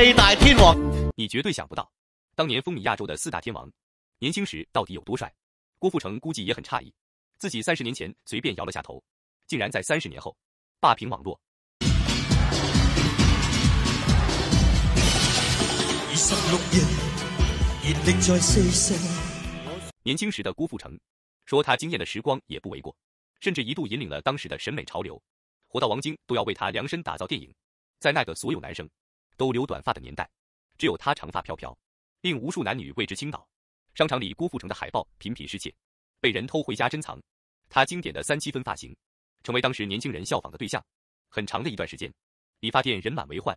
四大天王，你绝对想不到，当年风靡亚洲的四大天王，年轻时到底有多帅？郭富城估计也很诧异，自己三十年前随便摇了下头，竟然在三十年后霸屏网络。年轻时的郭富城，说他惊艳的时光也不为过，甚至一度引领了当时的审美潮流，火到王晶都要为他量身打造电影，在那个所有男生。都留短发的年代，只有他长发飘飘，令无数男女为之倾倒。商场里郭富城的海报频频失窃，被人偷回家珍藏。他经典的三七分发型，成为当时年轻人效仿的对象。很长的一段时间，理发店人满为患，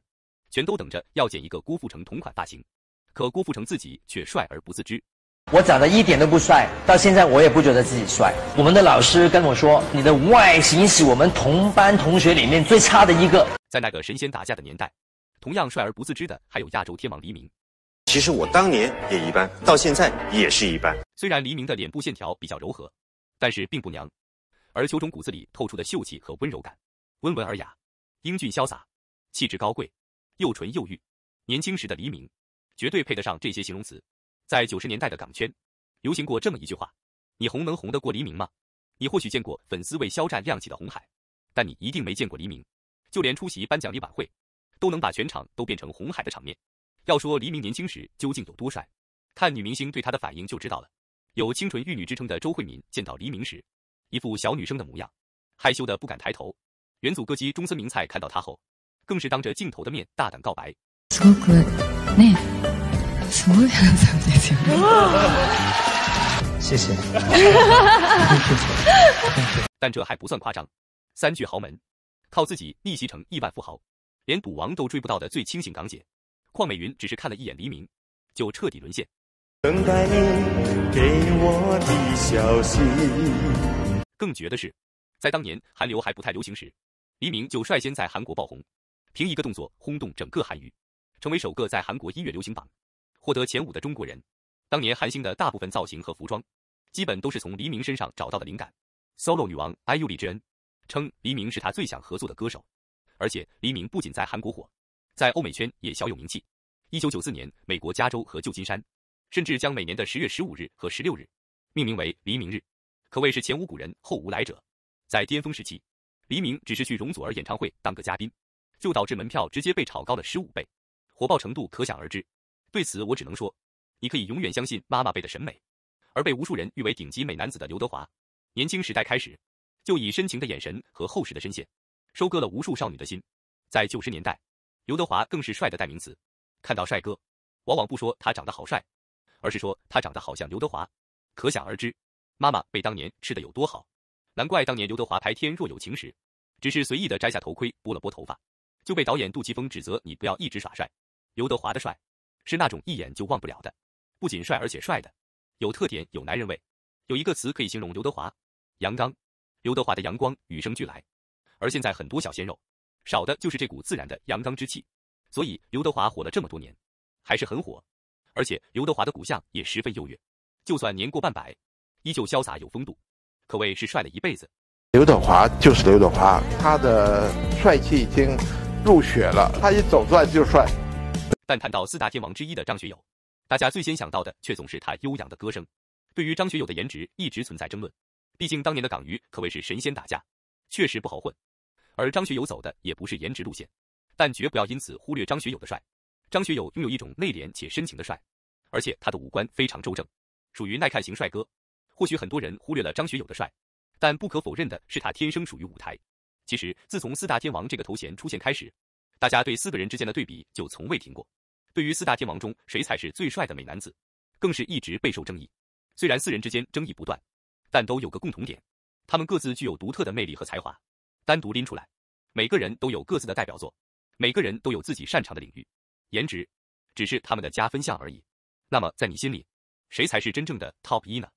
全都等着要剪一个郭富城同款发型。可郭富城自己却帅而不自知。我长得一点都不帅，到现在我也不觉得自己帅。我们的老师跟我说，你的外形是我们同班同学里面最差的一个。在那个神仙打架的年代。同样帅而不自知的，还有亚洲天王黎明。其实我当年也一般，到现在也是一般。虽然黎明的脸部线条比较柔和，但是并不娘。而邱总骨子里透出的秀气和温柔感，温文尔雅、英俊潇洒、气质高贵，又纯又欲。年轻时的黎明，绝对配得上这些形容词。在九十年代的港圈，流行过这么一句话：你红能红得过黎明吗？你或许见过粉丝为肖战亮起的红海，但你一定没见过黎明。就连出席颁奖礼晚会。都能把全场都变成红海的场面。要说黎明年轻时究竟有多帅，看女明星对他的反应就知道了。有清纯玉女之称的周慧敏见到黎明时，一副小女生的模样，害羞的不敢抬头。元祖歌姬中森明菜看到他后，更是当着镜头的面大胆告白。谢谢。但这还不算夸张，三巨豪门靠自己逆袭成亿万富豪。连赌王都追不到的最清醒港姐邝美云，只是看了一眼黎明，就彻底沦陷。等待你给我的消息。更绝的是，在当年韩流还不太流行时，黎明就率先在韩国爆红，凭一个动作轰动整个韩娱，成为首个在韩国音乐流行榜获得前五的中国人。当年韩星的大部分造型和服装，基本都是从黎明身上找到的灵感。Solo 女王 IU 李智恩称黎明是她最想合作的歌手。而且黎明不仅在韩国火，在欧美圈也小有名气。一九九四年，美国加州和旧金山甚至将每年的十月十五日和十六日命名为黎明日，可谓是前无古人后无来者。在巅峰时期，黎明只是去容祖儿演唱会当个嘉宾，就导致门票直接被炒高了十五倍，火爆程度可想而知。对此，我只能说，你可以永远相信妈妈辈的审美。而被无数人誉为顶级美男子的刘德华，年轻时代开始就以深情的眼神和厚实的声线。收割了无数少女的心，在九十年代，刘德华更是帅的代名词。看到帅哥，往往不说他长得好帅，而是说他长得好像刘德华。可想而知，妈妈被当年吃的有多好。难怪当年刘德华拍《天若有情》时，只是随意的摘下头盔，拨了拨头发，就被导演杜琪峰指责你不要一直耍帅。刘德华的帅是那种一眼就忘不了的，不仅帅，而且帅的有特点，有男人味。有一个词可以形容刘德华：阳刚。刘德华的阳光与生俱来。而现在很多小鲜肉，少的就是这股自然的阳刚之气。所以刘德华火了这么多年，还是很火。而且刘德华的骨相也十分优越，就算年过半百，依旧潇洒有风度，可谓是帅了一辈子。刘德华就是刘德华，他的帅气已经入血了，他一走出来就帅。但谈到四大天王之一的张学友，大家最先想到的却总是他悠扬的歌声。对于张学友的颜值一直存在争论，毕竟当年的港娱可谓是神仙打架，确实不好混。而张学友走的也不是颜值路线，但绝不要因此忽略张学友的帅。张学友拥有一种内敛且深情的帅，而且他的五官非常周正，属于耐看型帅哥。或许很多人忽略了张学友的帅，但不可否认的是他天生属于舞台。其实，自从四大天王这个头衔出现开始，大家对四个人之间的对比就从未停过。对于四大天王中谁才是最帅的美男子，更是一直备受争议。虽然四人之间争议不断，但都有个共同点，他们各自具有独特的魅力和才华。单独拎出来，每个人都有各自的代表作，每个人都有自己擅长的领域，颜值只是他们的加分项而已。那么，在你心里，谁才是真正的 top 一呢？